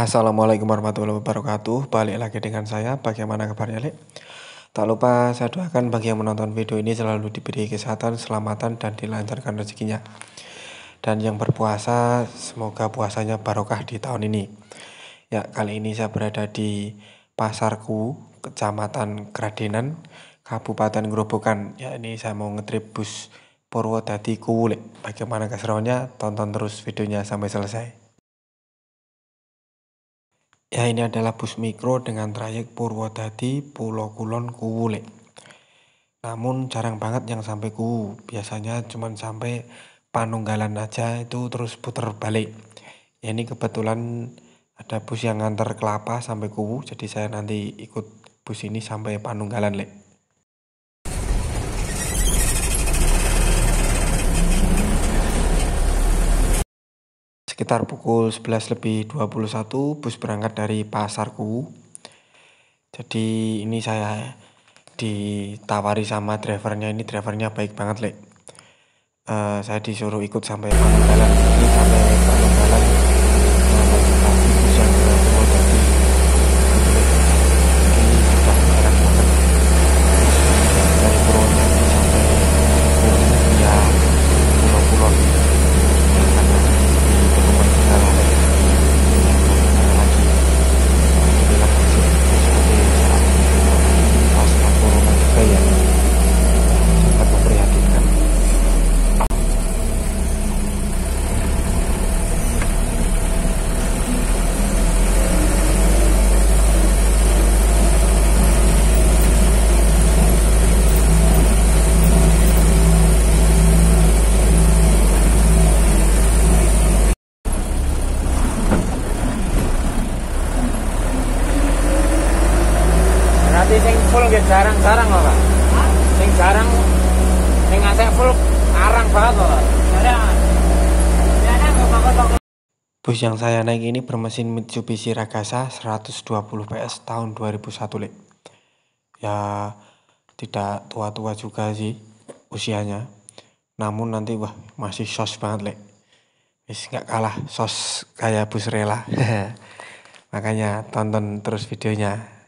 Assalamualaikum warahmatullahi wabarakatuh Balik lagi dengan saya, bagaimana kabarnya Lek? Tak lupa saya doakan bagi yang menonton video ini selalu diberi kesehatan, selamatan, dan dilancarkan rezekinya Dan yang berpuasa, semoga puasanya barokah di tahun ini Ya, kali ini saya berada di Pasarku, Kecamatan Kradenan, Kabupaten Gerobokan Ya, ini saya mau ngetrip bus Purwodadi Kuwule Bagaimana keseruannya? Tonton terus videonya sampai selesai Ya ini adalah bus mikro dengan trayek Purwodadi Pulau Kulon Kuwule. Namun jarang banget yang sampai Kuwu, biasanya cuma sampai Panunggalan aja itu terus puter balik. Ya ini kebetulan ada bus yang ngantar kelapa sampai Kuwu, jadi saya nanti ikut bus ini sampai Panunggalan lek. Sekitar pukul 11 lebih 21 bus berangkat dari pasarku. Jadi ini saya ditawari sama drivernya ini drivernya baik banget lek. Uh, saya disuruh ikut sampai Panunggalan, sampai pangkalan Bus yang saya naik ini bermesin Mitsubishi Ragasa 120 PS tahun 2001 Lek. Ya tidak tua-tua juga sih usianya. Namun nanti wah masih sos banget Lek. Wis nggak kalah sos kayak bus rela. Makanya tonton terus videonya.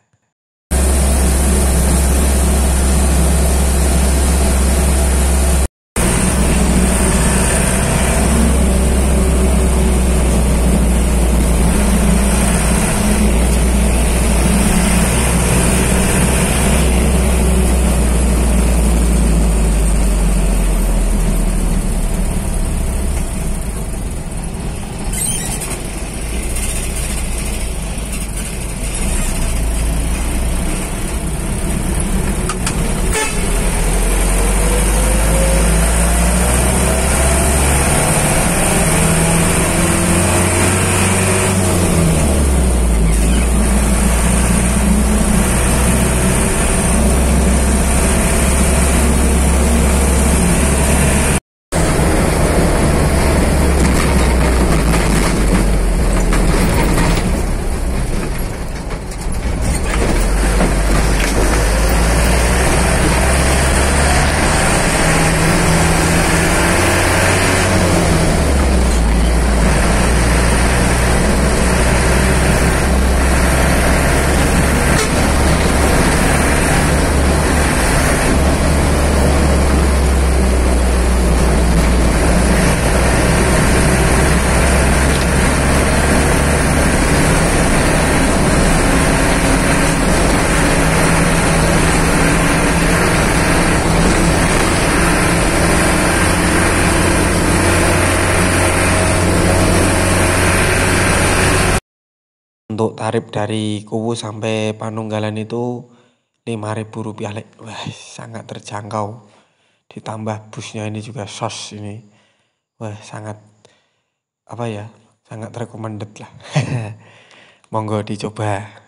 untuk tarif dari Kubu sampai Panunggalan itu rp rupiah lek. Wah, sangat terjangkau. Ditambah busnya ini juga sos ini. Wah, sangat apa ya? Sangat recommended lah. Monggo dicoba.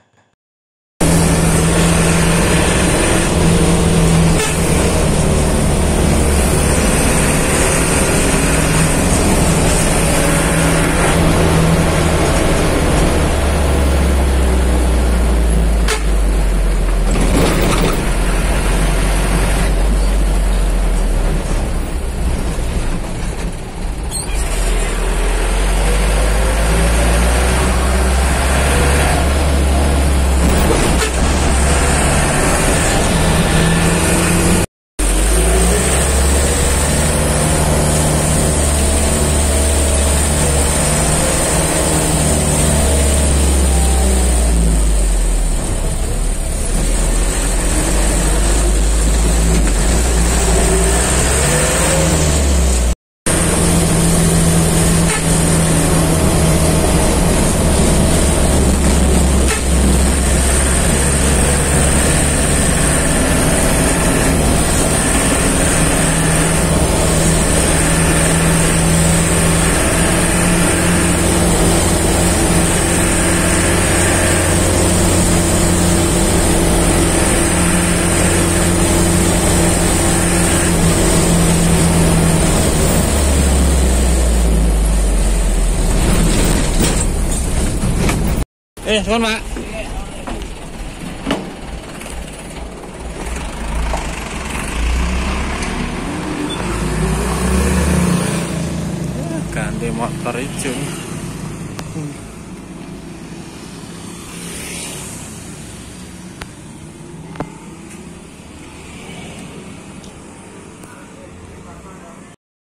Eh, suan Pak. Ganti motor hijau.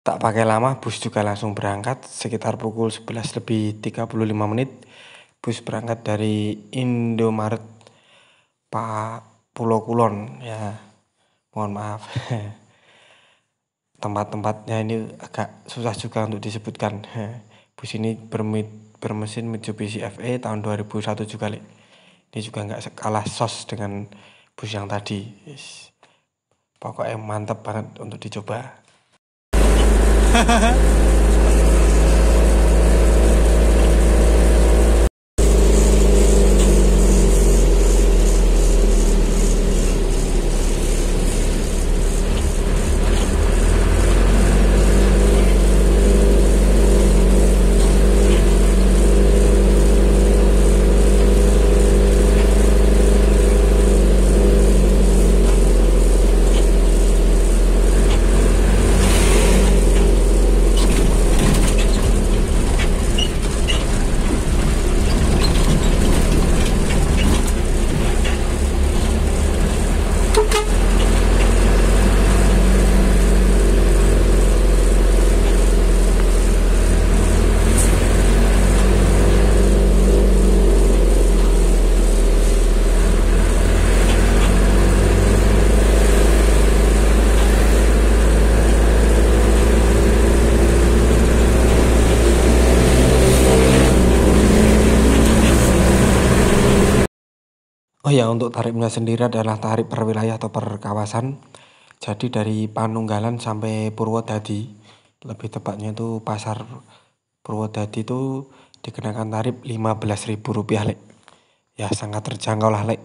Tak pakai lama, bus juga langsung berangkat sekitar pukul 11 lebih 35 menit bus berangkat dari Indomaret Pak Pulau Kulon ya mohon maaf tempat-tempatnya ini agak susah juga untuk disebutkan bus ini bermit, bermesin Mitsubishi FE tahun 2001 juga nih. ini juga nggak kalah sos dengan bus yang tadi pokoknya mantep banget untuk dicoba Oh ya, untuk tarifnya sendiri adalah tarif per wilayah atau per kawasan. Jadi dari Panunggalan sampai Purwodadi, lebih tepatnya itu pasar Purwodadi itu dikenakan tarif Rp15.000 Lek. Ya sangat terjangkau lah Lek.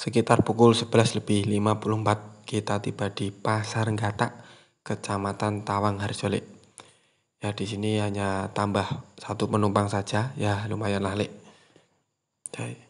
Sekitar pukul 11 lebih 54 kita tiba di Pasar gata Kecamatan Tawang Harjolik. Ya di sini hanya tambah satu penumpang saja, ya lumayan lalik. Okay.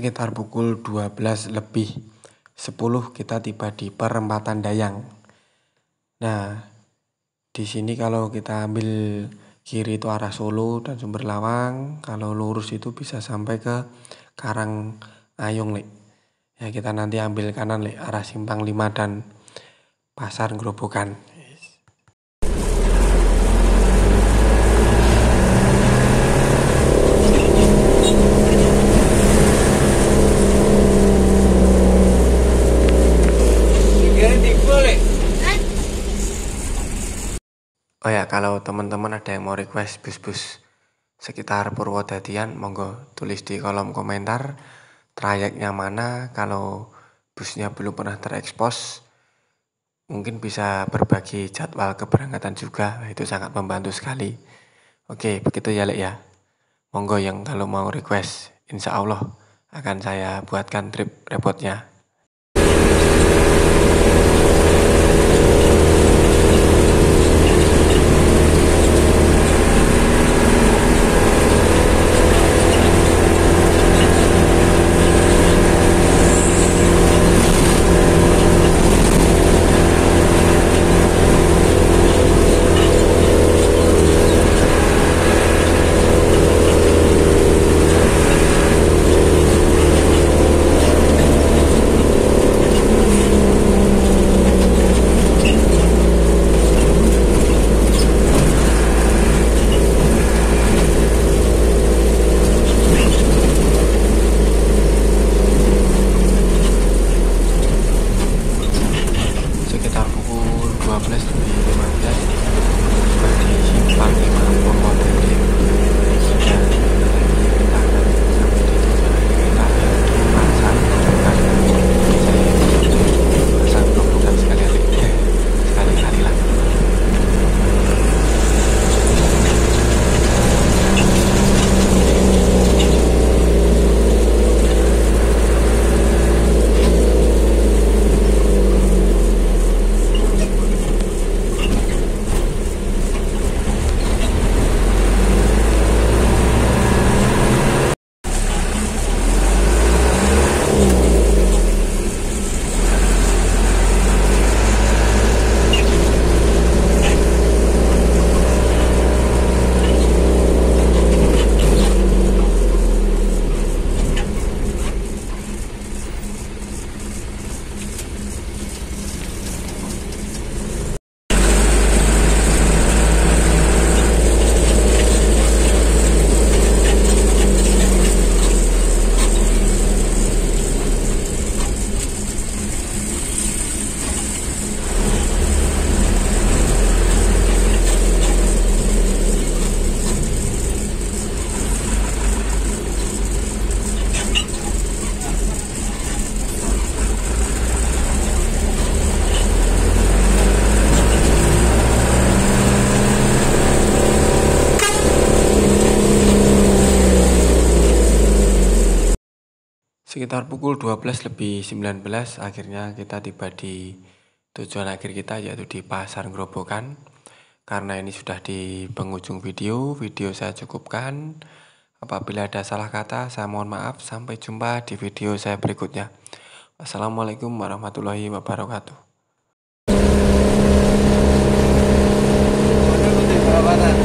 sekitar pukul 12 lebih 10 kita tiba di perempatan Dayang. Nah, di sini kalau kita ambil kiri itu arah Solo dan Sumber Lawang, kalau lurus itu bisa sampai ke Karang Ayung, Lek. Ya, kita nanti ambil kanan, Lek, arah Simpang 5 dan Pasar Gerobokan. teman-teman ada yang mau request bus-bus sekitar Purwodadian monggo tulis di kolom komentar trayeknya mana kalau busnya belum pernah terekspos mungkin bisa berbagi jadwal keberangkatan juga itu sangat membantu sekali oke begitu ya Lek ya monggo yang kalau mau request insya Allah akan saya buatkan trip repotnya Sekitar pukul 12 lebih 19 akhirnya kita tiba di tujuan akhir kita yaitu di Pasar Grobogan. Karena ini sudah di penghujung video, video saya cukupkan. Apabila ada salah kata, saya mohon maaf. Sampai jumpa di video saya berikutnya. Assalamualaikum warahmatullahi wabarakatuh.